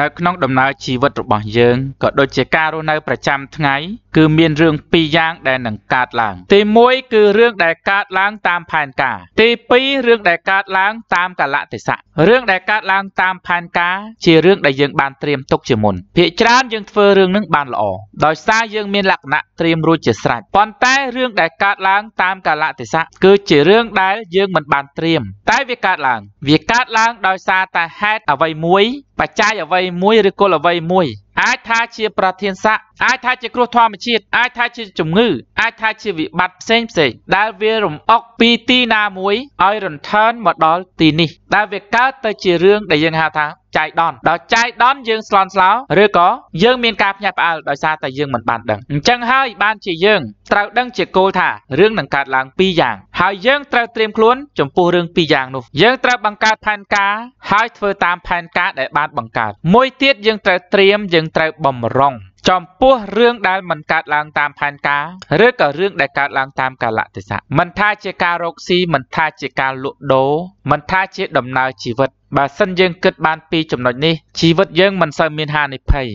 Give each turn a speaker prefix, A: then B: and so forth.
A: នៅក្នុងដំណើរជីវិតរបស់យើងក៏ដូចជាការរស់នៅប្រចាំថ្ងៃគឺមានរឿងពីរយ៉ាងដែលនឹងកើតឡើងទី1គឺរឿងដែលកើតឡើងតាមផែនការទី2រឿងដែលកើតឡើងតាមកលៈទេសៈរឿងដែលកើតឡើងតាមផែនការជារឿងដែលយើងបានត្រៀមទុកជាមុនភាគច្រើនយើងធ្វើរឿងនឹងបានល្អដោយសារយើងមានលក្ខណៈត្រៀមរួចជាស្រេចប៉ុន្តែរឿងដែលកើតឡើងតាមកលៈទេសៈគឺជារឿងដែលយើងមិនបានត្រៀមតែវាកើតឡើង វាកើតឡើង ដោយសារតែហេតុអ្វីមួយបច្ច័យអ្វីមួយឬគល់អ្វីមួយអាចថាជាប្រធានស័កអាចថាជាគ្រោះធម្មជាតិអាចថាជាជំងឺ អាចថាជាវិបត្តិផ្សេងផ្សេងដែលវារំអុកពីទីណាមួយឲ្យរន្ធើនមកដល់ទីនេះ ដែលវាកើតទៅជារឿងដែលយើងហៅថាចៃដន្យដល់ចៃដន្យយើងស្លន់ស្លោឬក៏យើងមានការភ្ញាក់ផ្អើលដោយសារតែយើងមិនបានដឹងអញ្ចឹងហើយបានជាយើងត្រូវដឹងជាគោលថារឿងនឹងកើតឡើងពីរយ៉ាងហើយយើងត្រូវត្រៀមខ្លួនចំពោះរឿងពីរយ៉ាងនោះយើងត្រូវបង្កើតផែនការហើយធ្វើតាមផែនការដែលបានបង្កើតមួយទៀតយើងត្រូវត្រៀមយើងត្រូវបំរុងចំពោះរឿងដែលមិនកើតឡើងតាមផែនការឬក៏រឿងដែលកើតឡើងតាមកាលៈទេសៈមិនថាជាការរកស៊ីមិនថាជាការលក់ដូរមិនថាជាដំណើរជីវិតបើសិនយើងគិតបានពីចំណុចនេះជីវិតយើងមិនសូវមានហានិភ័យ